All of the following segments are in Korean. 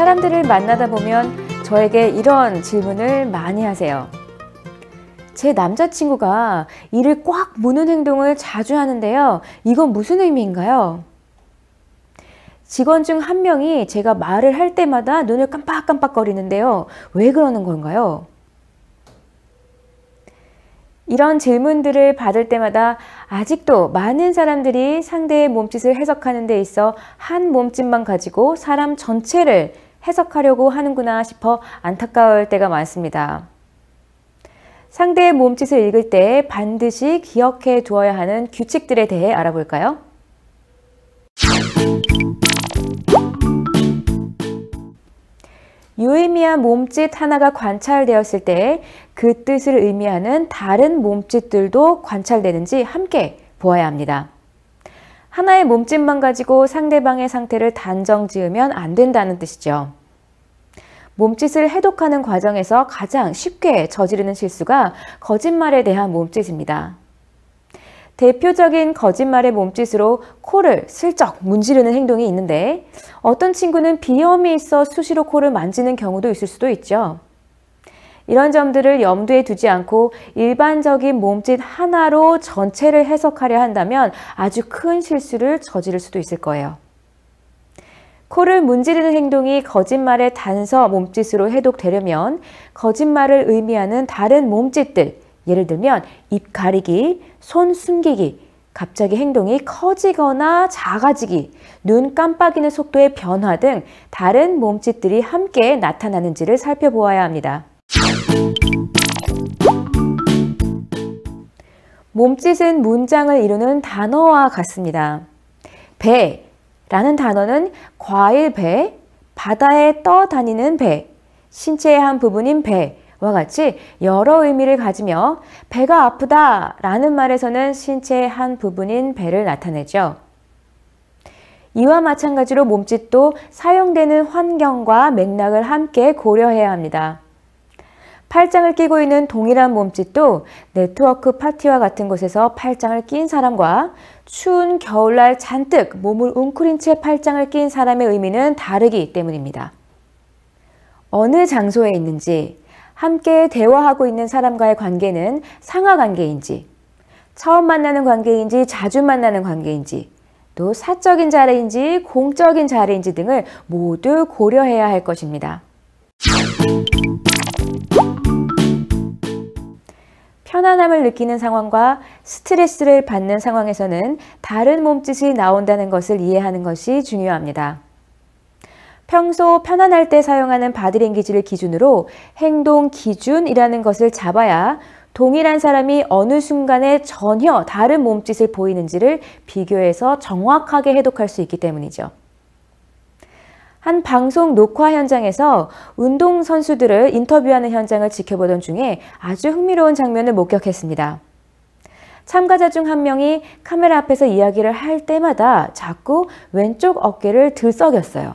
사람들을 만나다 보면 저에게 이런 질문을 많이 하세요. 제 남자친구가 이를 꽉 무는 행동을 자주 하는데요. 이건 무슨 의미인가요? 직원 중 한 명이 제가 말을 할 때마다 눈을 깜빡깜빡거리는데요. 왜 그러는 건가요? 이런 질문들을 받을 때마다 아직도 많은 사람들이 상대의 몸짓을 해석하는 데 있어 한 몸짓만 가지고 사람 전체를 해석하려고 하는구나 싶어 안타까울 때가 많습니다. 상대의 몸짓을 읽을 때 반드시 기억해 두어야 하는 규칙들에 대해 알아볼까요? 유의미한 몸짓 하나가 관찰되었을 때 그 뜻을 의미하는 다른 몸짓들도 관찰되는지 함께 보아야 합니다. 하나의 몸짓만 가지고 상대방의 상태를 단정 지으면 안 된다는 뜻이죠. 몸짓을 해독하는 과정에서 가장 쉽게 저지르는 실수가 거짓말에 대한 몸짓입니다. 대표적인 거짓말의 몸짓으로 코를 슬쩍 문지르는 행동이 있는데 어떤 친구는 비염이 있어 수시로 코를 만지는 경우도 있을 수도 있죠. 이런 점들을 염두에 두지 않고 일반적인 몸짓 하나로 전체를 해석하려 한다면 아주 큰 실수를 저지를 수도 있을 거예요. 코를 문지르는 행동이 거짓말의 단서 몸짓으로 해독되려면 거짓말을 의미하는 다른 몸짓들, 예를 들면 입 가리기, 손 숨기기, 갑자기 행동이 커지거나 작아지기, 눈 깜빡이는 속도의 변화 등 다른 몸짓들이 함께 나타나는지를 살펴보아야 합니다. 몸짓은 문장을 이루는 단어와 같습니다. 배라는 단어는 과일 배, 바다에 떠다니는 배, 신체의 한 부분인 배와 같이 여러 의미를 가지며 배가 아프다 라는 말에서는 신체의 한 부분인 배를 나타내죠. 이와 마찬가지로 몸짓도 사용되는 환경과 맥락을 함께 고려해야 합니다. 팔짱을 끼고 있는 동일한 몸짓도 네트워크 파티와 같은 곳에서 팔짱을 낀 사람과 추운 겨울날 잔뜩 몸을 웅크린 채 팔짱을 낀 사람의 의미는 다르기 때문입니다. 어느 장소에 있는지, 함께 대화하고 있는 사람과의 관계는 상하 관계인지, 처음 만나는 관계인지 자주 만나는 관계인지, 또 사적인 자리인지 공적인 자리인지 등을 모두 고려해야 할 것입니다. 편안함을 느끼는 상황과 스트레스를 받는 상황에서는 다른 몸짓이 나온다는 것을 이해하는 것이 중요합니다. 평소 편안할 때 사용하는 바디랭귀지를 기준으로 행동 기준이라는 것을 잡아야 동일한 사람이 어느 순간에 전혀 다른 몸짓을 보이는지를 비교해서 정확하게 해독할 수 있기 때문이죠. 한 방송 녹화 현장에서 운동 선수들을 인터뷰하는 현장을 지켜보던 중에 아주 흥미로운 장면을 목격했습니다. 참가자 중 한 명이 카메라 앞에서 이야기를 할 때마다 자꾸 왼쪽 어깨를 들썩였어요.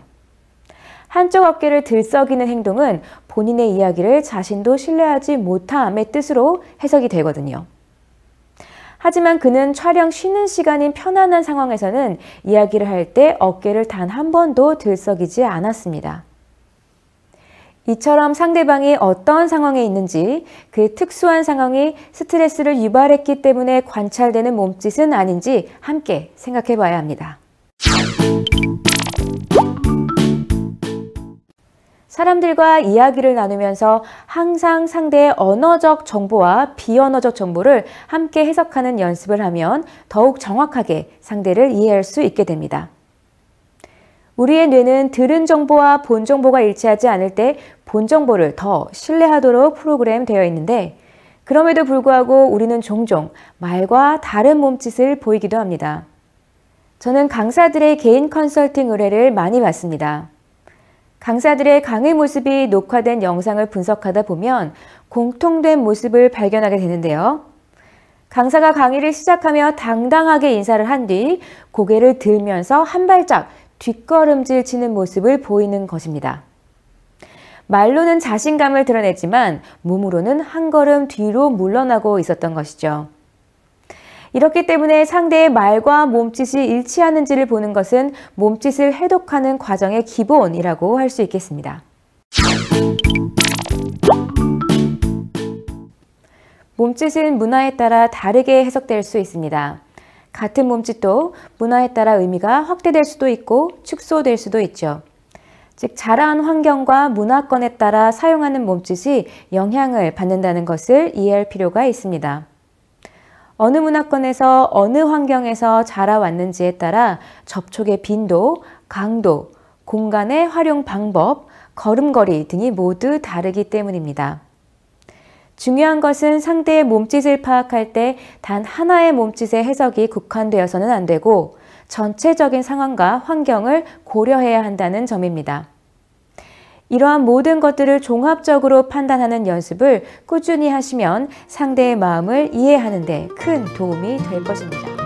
한쪽 어깨를 들썩이는 행동은 본인의 이야기를 자신도 신뢰하지 못함의 뜻으로 해석이 되거든요. 하지만 그는 촬영 쉬는 시간인 편안한 상황에서는 이야기를 할 때 어깨를 단 한 번도 들썩이지 않았습니다. 이처럼 상대방이 어떠 상황에 있는지 그 특수한 상황이 스트레스를 유발했기 때문에 관찰되는 몸짓은 아닌지 함께 생각해 봐야 합니다. 사람들과 이야기를 나누면서 항상 상대의 언어적 정보와 비언어적 정보를 함께 해석하는 연습을 하면 더욱 정확하게 상대를 이해할 수 있게 됩니다. 우리의 뇌는 들은 정보와 본 정보가 일치하지 않을 때 본 정보를 더 신뢰하도록 프로그램 되어 있는데 그럼에도 불구하고 우리는 종종 말과 다른 몸짓을 보이기도 합니다. 저는 강사들의 개인 컨설팅 의뢰를 많이 받습니다. 강사들의 강의 모습이 녹화된 영상을 분석하다 보면 공통된 모습을 발견하게 되는데요. 강사가 강의를 시작하며 당당하게 인사를 한 뒤 고개를 들면서 한 발짝 뒷걸음질 치는 모습을 보이는 것입니다. 말로는 자신감을 드러내지만 몸으로는 한 걸음 뒤로 물러나고 있었던 것이죠. 이렇기 때문에 상대의 말과 몸짓이 일치하는지를 보는 것은 몸짓을 해독하는 과정의 기본이라고 할 수 있겠습니다. 몸짓은 문화에 따라 다르게 해석될 수 있습니다. 같은 몸짓도 문화에 따라 의미가 확대될 수도 있고 축소될 수도 있죠. 즉 자라온 환경과 문화권에 따라 사용하는 몸짓이 영향을 받는다는 것을 이해할 필요가 있습니다. 어느 문화권에서 어느 환경에서 자라왔는지에 따라 접촉의 빈도, 강도, 공간의 활용 방법, 걸음걸이 등이 모두 다르기 때문입니다. 중요한 것은 상대의 몸짓을 파악할 때 단 하나의 몸짓의 해석이 국한되어서는 안 되고 전체적인 상황과 환경을 고려해야 한다는 점입니다. 이러한 모든 것들을 종합적으로 판단하는 연습을 꾸준히 하시면 상대의 마음을 이해하는 데 큰 도움이 될 것입니다.